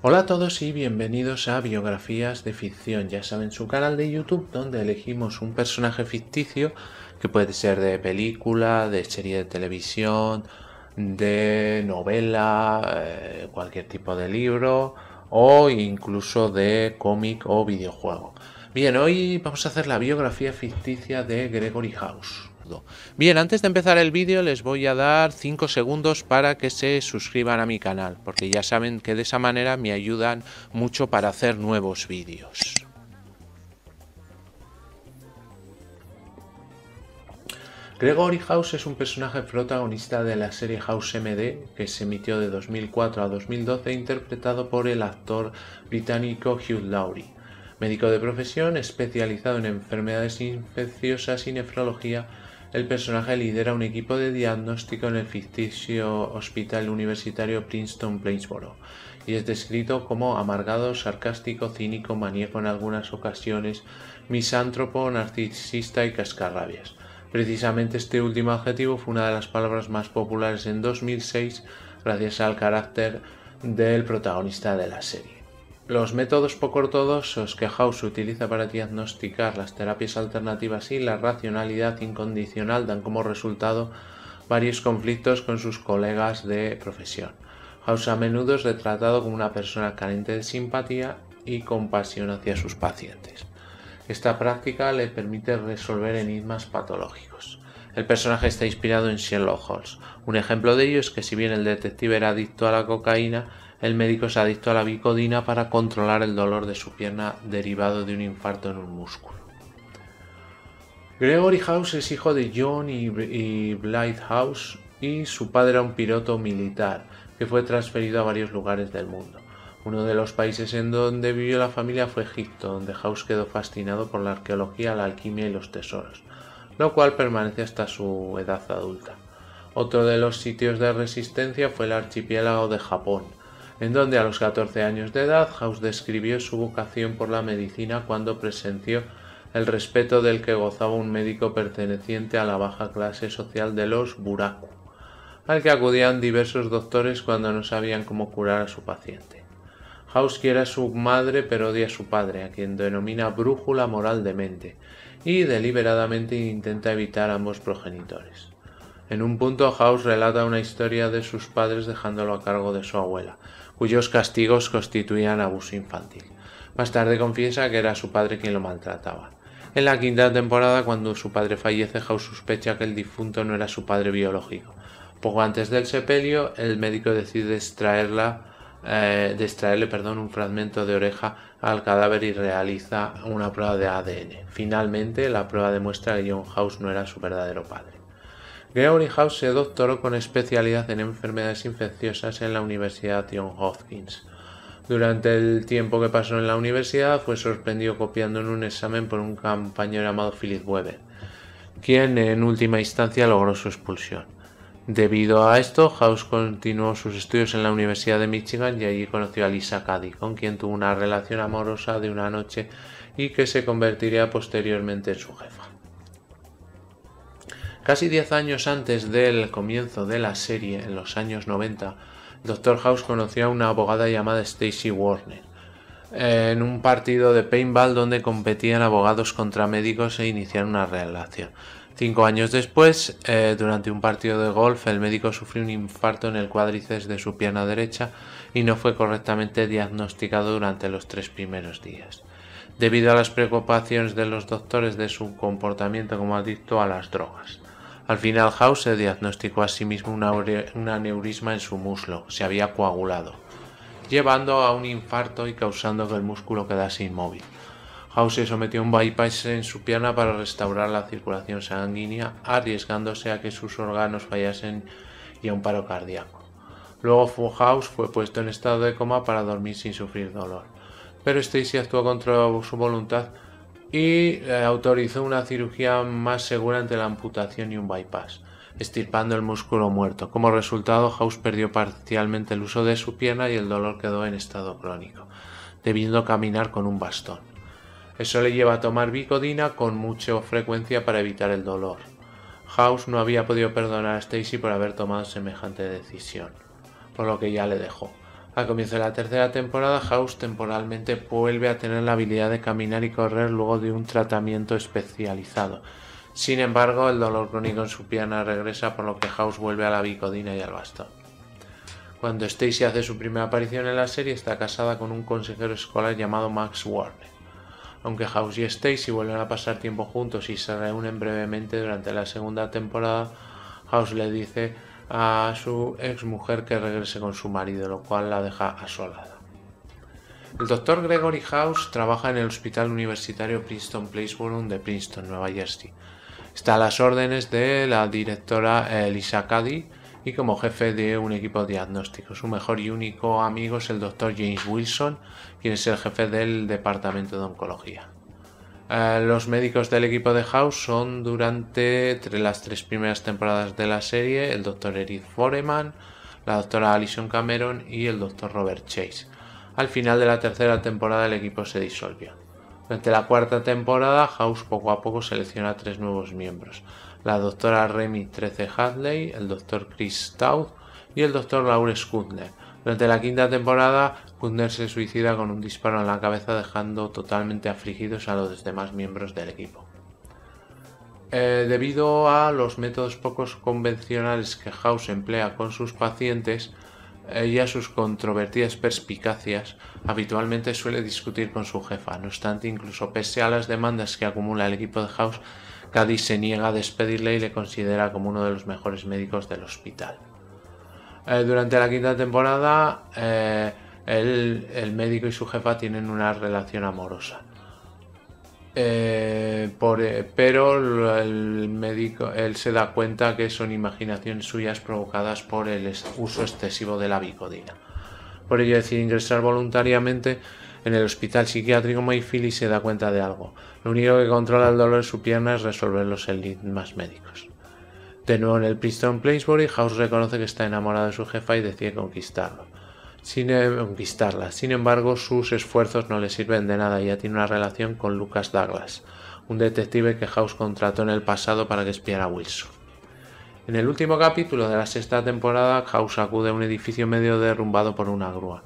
Hola a todos y bienvenidos a Biografías de Ficción, ya saben, su canal de YouTube donde elegimos un personaje ficticio que puede ser de película, de serie de televisión, de novela, eh, cualquier tipo de libro o incluso de cómic o videojuego. Bien, hoy vamos a hacer la biografía ficticia de Gregory House. Bien, antes de empezar el vídeo les voy a dar 5 segundos para que se suscriban a mi canal, porque ya saben que de esa manera me ayudan mucho para hacer nuevos vídeos. Gregory House es un personaje protagonista de la serie House MD que se emitió de 2004 a 2012 interpretado por el actor británico Hugh Laurie. Médico de profesión especializado en enfermedades infecciosas y nefrología, el personaje lidera un equipo de diagnóstico en el ficticio hospital universitario Princeton Plainsboro y es descrito como amargado, sarcástico, cínico, maníaco en algunas ocasiones, misántropo, narcisista y cascarrabias. Precisamente este último adjetivo fue una de las palabras más populares en 2006 gracias al carácter del protagonista de la serie. Los métodos poco ortodoxos que House utiliza para diagnosticar las terapias alternativas y la racionalidad incondicional dan como resultado varios conflictos con sus colegas de profesión. House a menudo es retratado como una persona carente de simpatía y compasión hacia sus pacientes. Esta práctica le permite resolver enigmas patológicos. El personaje está inspirado en Sherlock Holmes. Un ejemplo de ello es que si bien el detective era adicto a la cocaína, el médico se adictó a la bicodina para controlar el dolor de su pierna derivado de un infarto en un músculo. Gregory House es hijo de John y, y Blythe House y su padre era un piloto militar que fue transferido a varios lugares del mundo. Uno de los países en donde vivió la familia fue Egipto, donde House quedó fascinado por la arqueología, la alquimia y los tesoros, lo cual permanece hasta su edad adulta. Otro de los sitios de resistencia fue el archipiélago de Japón, en donde a los 14 años de edad House describió su vocación por la medicina cuando presenció el respeto del que gozaba un médico perteneciente a la baja clase social de los buraku, al que acudían diversos doctores cuando no sabían cómo curar a su paciente. House quiere a su madre pero odia a su padre, a quien denomina brújula moral de mente, y deliberadamente intenta evitar a ambos progenitores. En un punto House relata una historia de sus padres dejándolo a cargo de su abuela, cuyos castigos constituían abuso infantil. Más tarde confiesa que era su padre quien lo maltrataba. En la quinta temporada, cuando su padre fallece, House sospecha que el difunto no era su padre biológico. Poco antes del sepelio, el médico decide eh, extraerle perdón, un fragmento de oreja al cadáver y realiza una prueba de ADN. Finalmente, la prueba demuestra que John House no era su verdadero padre. Gregory House se doctoró con especialidad en enfermedades infecciosas en la Universidad John Hopkins. Durante el tiempo que pasó en la universidad fue sorprendido copiando en un examen por un compañero llamado Philip Weber, quien en última instancia logró su expulsión. Debido a esto, House continuó sus estudios en la Universidad de Michigan y allí conoció a Lisa Cady, con quien tuvo una relación amorosa de una noche y que se convertiría posteriormente en su jefa. Casi 10 años antes del comienzo de la serie, en los años 90, Dr. House conoció a una abogada llamada Stacy Warner en un partido de paintball donde competían abogados contra médicos e iniciaron una relación. Cinco años después, eh, durante un partido de golf, el médico sufrió un infarto en el cuádriceps de su pierna derecha y no fue correctamente diagnosticado durante los tres primeros días. Debido a las preocupaciones de los doctores de su comportamiento como adicto a las drogas. Al final, House se diagnosticó a sí mismo un aneurisma en su muslo, se había coagulado, llevando a un infarto y causando que el músculo quedase inmóvil. House sometió un bypass en su pierna para restaurar la circulación sanguínea, arriesgándose a que sus órganos fallasen y a un paro cardíaco. Luego House fue puesto en estado de coma para dormir sin sufrir dolor. Pero Stacy actuó contra su voluntad y eh, autorizó una cirugía más segura ante la amputación y un bypass, estirpando el músculo muerto. Como resultado, House perdió parcialmente el uso de su pierna y el dolor quedó en estado crónico, debiendo caminar con un bastón. Eso le lleva a tomar bicodina con mucha frecuencia para evitar el dolor. House no había podido perdonar a Stacy por haber tomado semejante decisión, por lo que ya le dejó. A comienzo de la tercera temporada, House temporalmente vuelve a tener la habilidad de caminar y correr luego de un tratamiento especializado. Sin embargo, el dolor crónico en su pierna regresa, por lo que House vuelve a la bicodina y al bastón. Cuando Stacy hace su primera aparición en la serie, está casada con un consejero escolar llamado Max Warner. Aunque House y Stacy vuelven a pasar tiempo juntos y se reúnen brevemente durante la segunda temporada, House le dice a su ex mujer que regrese con su marido, lo cual la deja asolada. El doctor Gregory House trabaja en el Hospital Universitario Princeton Placeborough de Princeton, Nueva Jersey. Está a las órdenes de la directora Elisa eh, Cady y como jefe de un equipo diagnóstico. Su mejor y único amigo es el doctor James Wilson, quien es el jefe del Departamento de Oncología. Eh, los médicos del equipo de House son durante las tres primeras temporadas de la serie el doctor Eric Foreman, la doctora Alison Cameron y el doctor Robert Chase. Al final de la tercera temporada el equipo se disolvió. Durante la cuarta temporada, House poco a poco selecciona tres nuevos miembros, la doctora Remy 13 Hadley, el doctor Chris Taub y el doctor Lawrence kutner durante la quinta temporada, Kundner se suicida con un disparo en la cabeza dejando totalmente afligidos a los demás miembros del equipo. Eh, debido a los métodos poco convencionales que House emplea con sus pacientes eh, y a sus controvertidas perspicacias, habitualmente suele discutir con su jefa. No obstante, incluso pese a las demandas que acumula el equipo de House, Cady se niega a despedirle y le considera como uno de los mejores médicos del hospital. Eh, durante la quinta temporada, eh, el, médico y su jefa tienen una relación amorosa. Eh, pero el médico, él se da cuenta que son imaginaciones suyas provocadas por el uso excesivo de la bicodina. Por ello decide ingresar voluntariamente en el hospital psiquiátrico Mayfield y se da cuenta de algo. Lo único que controla el dolor de su pierna es resolver los enigmas médicos. De nuevo en el Princeton Plainsbury, House reconoce que está enamorado de su jefa y decide conquistarlo. Sin, eh, conquistarla. Sin embargo, sus esfuerzos no le sirven de nada. y Ya tiene una relación con Lucas Douglas, un detective que House contrató en el pasado para que espiara a Wilson. En el último capítulo de la sexta temporada, House acude a un edificio medio derrumbado por una grúa.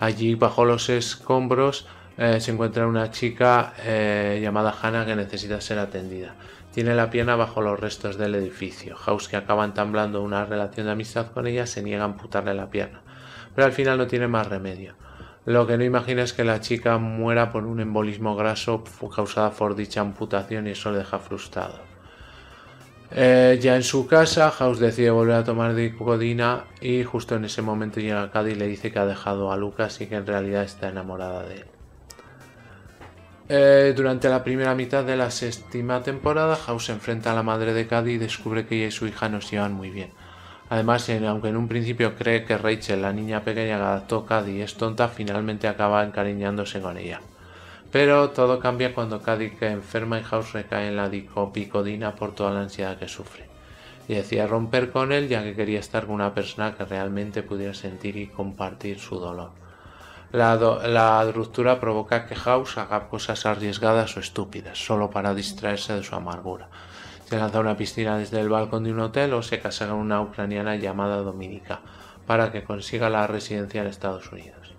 Allí, bajo los escombros, eh, se encuentra una chica eh, llamada Hannah que necesita ser atendida. Tiene la pierna bajo los restos del edificio. House, que acaba entamblando una relación de amistad con ella, se niega a amputarle la pierna. Pero al final no tiene más remedio. Lo que no imagina es que la chica muera por un embolismo graso causada por dicha amputación y eso le deja frustrado. Eh, ya en su casa, House decide volver a tomar dicodina y justo en ese momento llega Cady y le dice que ha dejado a Lucas y que en realidad está enamorada de él. Eh, durante la primera mitad de la séptima temporada, House se enfrenta a la madre de Cady y descubre que ella y su hija no se llevan muy bien. Además, aunque en un principio cree que Rachel, la niña pequeña que adaptó Caddy, es tonta, finalmente acaba encariñándose con ella. Pero todo cambia cuando Cady que enferma y House recae en la dicopicodina por toda la ansiedad que sufre. Y decía romper con él ya que quería estar con una persona que realmente pudiera sentir y compartir su dolor. La, ruptura provoca que House haga cosas arriesgadas o estúpidas, solo para distraerse de su amargura. Se lanza a una piscina desde el balcón de un hotel o se casa con una ucraniana llamada Dominica para que consiga la residencia en Estados Unidos.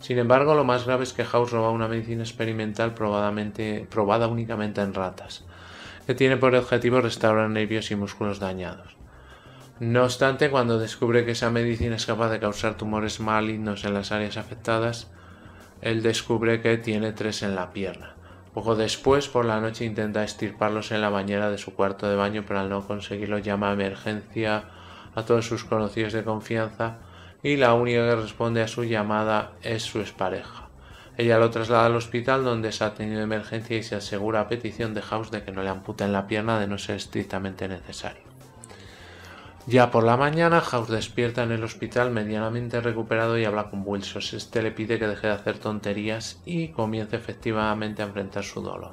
Sin embargo, lo más grave es que House roba una medicina experimental probada únicamente en ratas, que tiene por objetivo restaurar nervios y músculos dañados. No obstante, cuando descubre que esa medicina es capaz de causar tumores malignos en las áreas afectadas, él descubre que tiene tres en la pierna. Poco después, por la noche, intenta estirparlos en la bañera de su cuarto de baño, pero al no conseguirlo llama a emergencia a todos sus conocidos de confianza y la única que responde a su llamada es su expareja. Ella lo traslada al hospital donde se ha tenido emergencia y se asegura a petición de House de que no le amputen la pierna de no ser estrictamente necesario. Ya por la mañana, House despierta en el hospital medianamente recuperado y habla con Wilson. Este le pide que deje de hacer tonterías y comience efectivamente a enfrentar su dolor.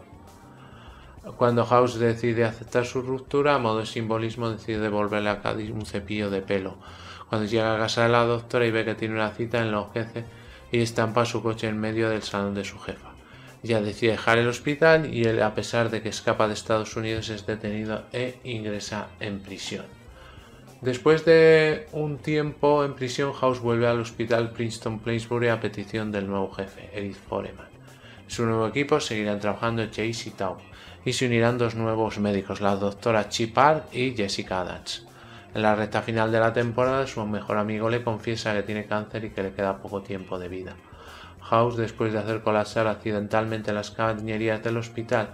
Cuando House decide aceptar su ruptura, a modo de simbolismo decide devolverle a Cádiz un cepillo de pelo. Cuando llega a casa de la doctora y ve que tiene una cita, enloquece y estampa su coche en medio del salón de su jefa. Ya decide dejar el hospital y él, a pesar de que escapa de Estados Unidos, es detenido e ingresa en prisión. Después de un tiempo en prisión, House vuelve al hospital Princeton Plainsbury a petición del nuevo jefe, Edith Foreman. Su nuevo equipo seguirá trabajando Chase y Taub y se unirán dos nuevos médicos, la doctora Chipard y Jessica Adams. En la recta final de la temporada, su mejor amigo le confiesa que tiene cáncer y que le queda poco tiempo de vida. House, después de hacer colapsar accidentalmente las cañerías del hospital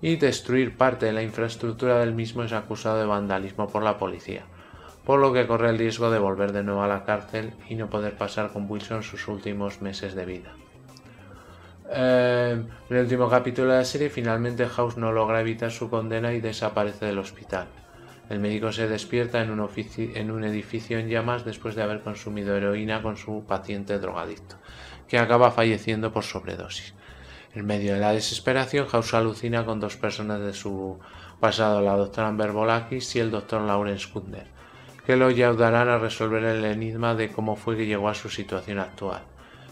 y destruir parte de la infraestructura del mismo, es acusado de vandalismo por la policía por lo que corre el riesgo de volver de nuevo a la cárcel y no poder pasar con Wilson sus últimos meses de vida. Eh, en el último capítulo de la serie, finalmente House no logra evitar su condena y desaparece del hospital. El médico se despierta en un, en un, edificio en llamas después de haber consumido heroína con su paciente drogadicto, que acaba falleciendo por sobredosis. En medio de la desesperación, House alucina con dos personas de su pasado, la doctora Amber Bolakis y el doctor Lawrence Kutner que lo ayudarán a resolver el enigma de cómo fue que llegó a su situación actual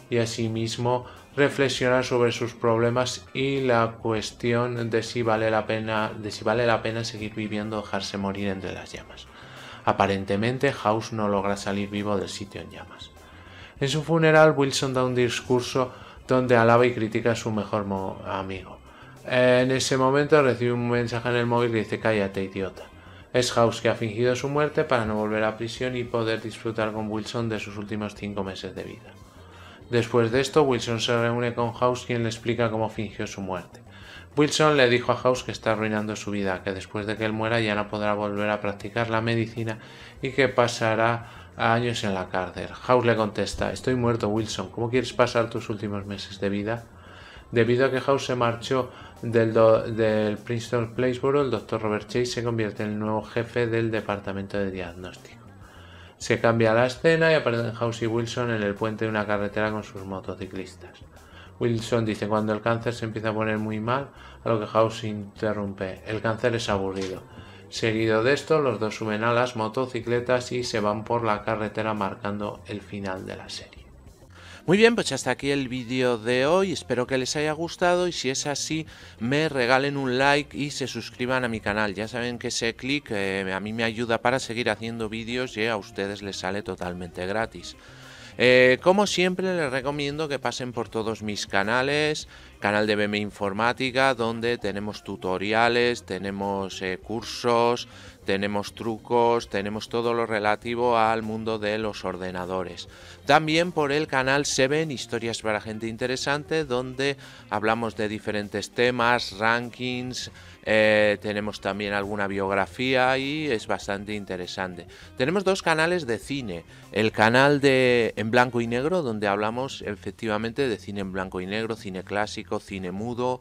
y asimismo reflexionar sobre sus problemas y la cuestión de si vale la pena, de si vale la pena seguir viviendo o dejarse morir entre las llamas. Aparentemente, House no logra salir vivo del sitio en llamas. En su funeral, Wilson da un discurso donde alaba y critica a su mejor amigo. En ese momento recibe un mensaje en el móvil que dice cállate, idiota. Es House que ha fingido su muerte para no volver a prisión y poder disfrutar con Wilson de sus últimos cinco meses de vida. Después de esto, Wilson se reúne con House quien le explica cómo fingió su muerte. Wilson le dijo a House que está arruinando su vida, que después de que él muera ya no podrá volver a practicar la medicina y que pasará años en la cárcel. House le contesta, estoy muerto Wilson, ¿cómo quieres pasar tus últimos meses de vida? Debido a que House se marchó del, del Princeton Placeboro, el Dr. Robert Chase se convierte en el nuevo jefe del departamento de diagnóstico. Se cambia la escena y aparecen House y Wilson en el puente de una carretera con sus motociclistas. Wilson dice cuando el cáncer se empieza a poner muy mal, a lo que House interrumpe. El cáncer es aburrido. Seguido de esto, los dos suben a las motocicletas y se van por la carretera marcando el final de la serie. Muy bien, pues hasta aquí el vídeo de hoy, espero que les haya gustado y si es así me regalen un like y se suscriban a mi canal, ya saben que ese clic eh, a mí me ayuda para seguir haciendo vídeos y a ustedes les sale totalmente gratis. Eh, como siempre les recomiendo que pasen por todos mis canales, canal de BM Informática, donde tenemos tutoriales, tenemos eh, cursos, tenemos trucos, tenemos todo lo relativo al mundo de los ordenadores. También por el canal ven Historias para Gente Interesante, donde hablamos de diferentes temas, rankings, eh, tenemos también alguna biografía y es bastante interesante. Tenemos dos canales de cine, el canal de En Blanco y Negro, donde hablamos efectivamente de cine en blanco y negro, cine clásico, cine mudo,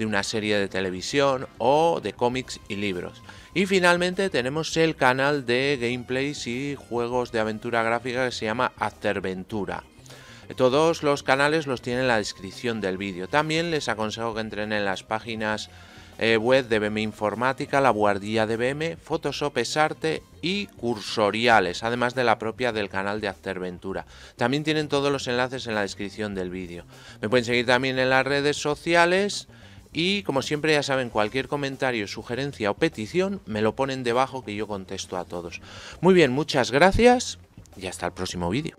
de una serie de televisión o de cómics y libros. Y finalmente tenemos el canal de gameplays y juegos de aventura gráfica que se llama Afterventura. Todos los canales los tienen en la descripción del vídeo. También les aconsejo que entren en las páginas eh, web de BM Informática, La Guardia de BM, Photoshop es arte y cursoriales, además de la propia del canal de Afterventura. También tienen todos los enlaces en la descripción del vídeo. Me pueden seguir también en las redes sociales. Y como siempre ya saben, cualquier comentario, sugerencia o petición me lo ponen debajo que yo contesto a todos. Muy bien, muchas gracias y hasta el próximo vídeo.